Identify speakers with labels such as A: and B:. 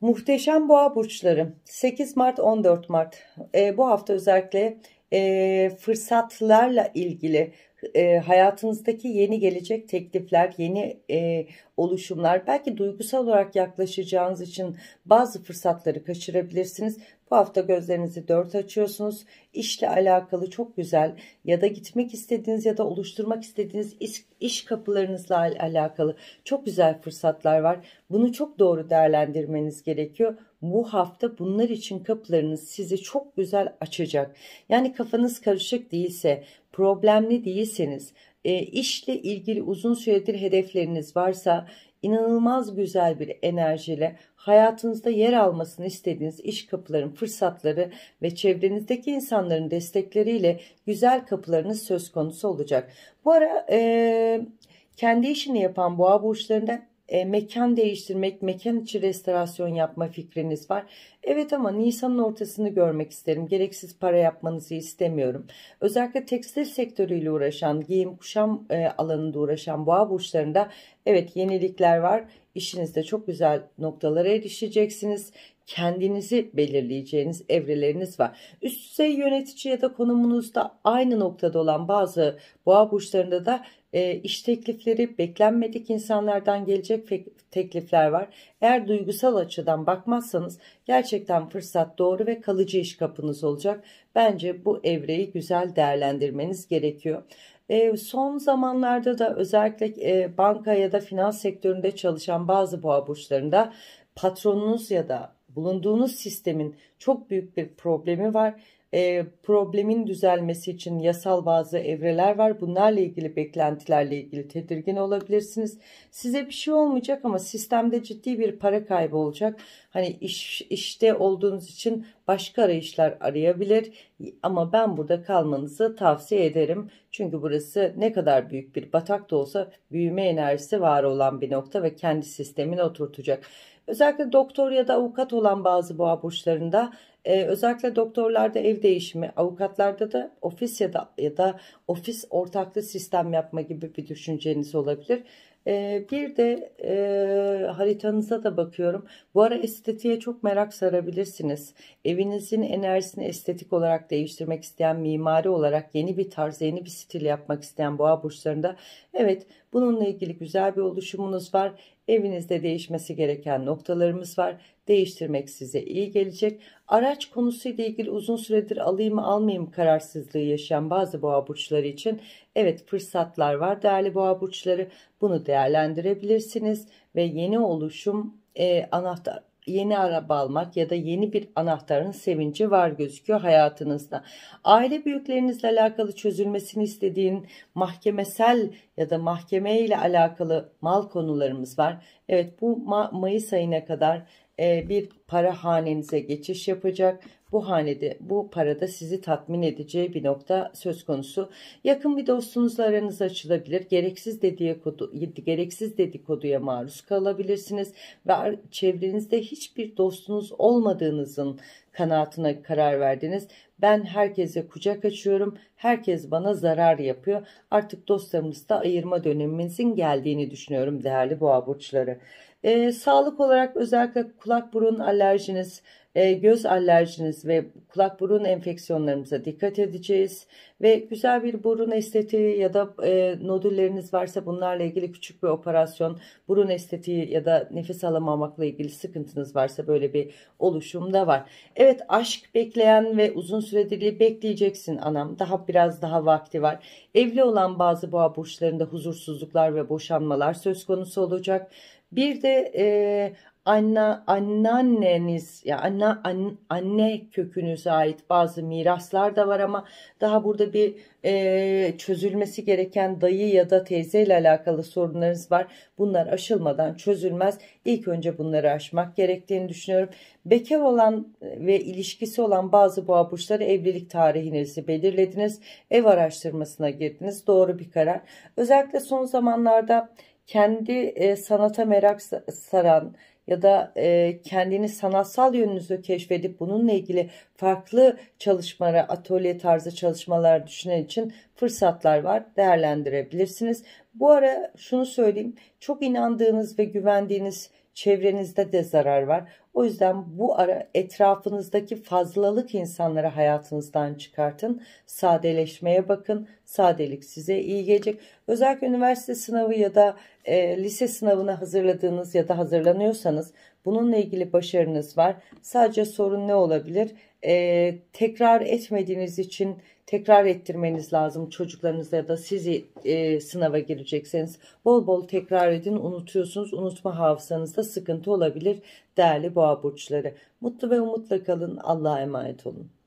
A: Muhteşem boğa burçları 8 Mart 14 Mart e, bu hafta özellikle e, fırsatlarla ilgili e, hayatınızdaki yeni gelecek teklifler, yeni e, oluşumlar, belki duygusal olarak yaklaşacağınız için bazı fırsatları kaçırabilirsiniz. Bu hafta gözlerinizi dört açıyorsunuz. İşle alakalı çok güzel ya da gitmek istediğiniz ya da oluşturmak istediğiniz iş, iş kapılarınızla alakalı çok güzel fırsatlar var. Bunu çok doğru değerlendirmeniz gerekiyor bu hafta bunlar için kapılarınız sizi çok güzel açacak. Yani kafanız karışık değilse, problemli değilseniz, e, işle ilgili uzun süredir hedefleriniz varsa inanılmaz güzel bir enerjiyle hayatınızda yer almasını istediğiniz iş kapıların fırsatları ve çevrenizdeki insanların destekleriyle güzel kapılarınız söz konusu olacak. Bu ara e, kendi işini yapan boğa burçlarında e, mekan değiştirmek, mekan içi restorasyon yapma fikriniz var. Evet ama Nisan'ın ortasını görmek isterim. Gereksiz para yapmanızı istemiyorum. Özellikle tekstil sektörüyle uğraşan, giyim kuşam e, alanında uğraşan boğa burçlarında evet yenilikler var. İşinizde çok güzel noktalara erişeceksiniz kendinizi belirleyeceğiniz evreleriniz var. Üst düzey yönetici ya da konumunuzda aynı noktada olan bazı boğa burçlarında da e, iş teklifleri, beklenmedik insanlardan gelecek teklifler var. Eğer duygusal açıdan bakmazsanız gerçekten fırsat doğru ve kalıcı iş kapınız olacak. Bence bu evreyi güzel değerlendirmeniz gerekiyor. E, son zamanlarda da özellikle e, banka ya da finans sektöründe çalışan bazı boğa burçlarında patronunuz ya da bulunduğunuz sistemin çok büyük bir problemi var. E, problemin düzelmesi için yasal bazı evreler var. Bunlarla ilgili beklentilerle ilgili tedirgin olabilirsiniz. Size bir şey olmayacak ama sistemde ciddi bir para kaybı olacak. Hani iş, işte olduğunuz için başka arayışlar arayabilir ama ben burada kalmanızı tavsiye ederim. Çünkü burası ne kadar büyük bir batak da olsa büyüme enerjisi var olan bir nokta ve kendi sistemini oturtacak. Özellikle doktor ya da avukat olan bazı boğa burçlarında ee, özellikle doktorlarda ev değişimi, avukatlarda da ofis ya da ya da ofis ortaklı sistem yapma gibi bir düşünceniz olabilir. Ee, bir de e, haritanıza da bakıyorum. Bu ara estetiğe çok merak sarabilirsiniz. Evinizin enerjisini estetik olarak değiştirmek isteyen, mimari olarak yeni bir tarz, yeni bir stil yapmak isteyen boğa burçlarında evet bununla ilgili güzel bir oluşumunuz var. Evinizde değişmesi gereken noktalarımız var. Değiştirmek size iyi gelecek. Araç konusuyla ilgili uzun süredir alayım mı almayayım kararsızlığı yaşayan bazı boğa burçları için evet fırsatlar var değerli boğa burçları. Bunu değerlendirebilirsiniz ve yeni oluşum e, anahtar yeni araba almak ya da yeni bir anahtarın sevinci var gözüküyor hayatınızda. Aile büyüklerinizle alakalı çözülmesini istediğin mahkemesel ya da mahkeme ile alakalı mal konularımız var. Evet bu Ma Mayıs ayına kadar e, bir para hanenize geçiş yapacak. Bu hanede bu parada sizi tatmin edeceği bir nokta söz konusu. Yakın bir dostunuzla aranız açılabilir. Gereksiz dedikodu gereksiz dedikoduya maruz kalabilirsiniz ve çevrenizde hiçbir dostunuz olmadığınızın kanaatına karar verdiniz. Ben herkese kucak açıyorum. Herkes bana zarar yapıyor. Artık dostlarımızda ayırma dönemimizin geldiğini düşünüyorum değerli boğa burçları. Ee, sağlık olarak özellikle kulak burun alerjiniz, e, göz alerjiniz ve kulak burun enfeksiyonlarımıza dikkat edeceğiz. Ve güzel bir burun estetiği ya da e, nodülleriniz varsa bunlarla ilgili küçük bir operasyon, burun estetiği ya da nefes alamamakla ilgili sıkıntınız varsa böyle bir oluşum da var. Evet aşk bekleyen ve uzun süredir bekleyeceksin anam. Daha biraz daha vakti var. Evli olan bazı boğa burçlarında huzursuzluklar ve boşanmalar söz konusu olacak. Bir de e, anne anneanneniz ya yani anne an, anne kökünüze ait bazı miraslar da var ama daha burada bir e, çözülmesi gereken dayı ya da teyze ile alakalı sorunlarınız var. Bunlar aşılmadan çözülmez. İlk önce bunları aşmak gerektiğini düşünüyorum. Bekar olan ve ilişkisi olan bazı boğa burçları evlilik tarihinizi belirlediniz. Ev araştırmasına girdiniz. Doğru bir karar. Özellikle son zamanlarda kendi e, sanata merak saran ya da e, kendini sanatsal yönünüzü keşfedip bununla ilgili farklı çalışmalara, atölye tarzı çalışmalar düşünen için fırsatlar var. Değerlendirebilirsiniz. Bu ara şunu söyleyeyim. Çok inandığınız ve güvendiğiniz çevrenizde de zarar var. O yüzden bu ara etrafınızdaki fazlalık insanları hayatınızdan çıkartın. Sadeleşmeye bakın. Sadelik size iyi gelecek. Özellikle üniversite sınavı ya da e, lise sınavına hazırladığınız ya da hazırlanıyorsanız bununla ilgili başarınız var. Sadece sorun ne olabilir? e, tekrar etmediğiniz için tekrar ettirmeniz lazım çocuklarınıza ya da sizi e, sınava girecekseniz bol bol tekrar edin unutuyorsunuz unutma hafızanızda sıkıntı olabilir değerli boğa burçları mutlu ve umutla kalın Allah'a emanet olun.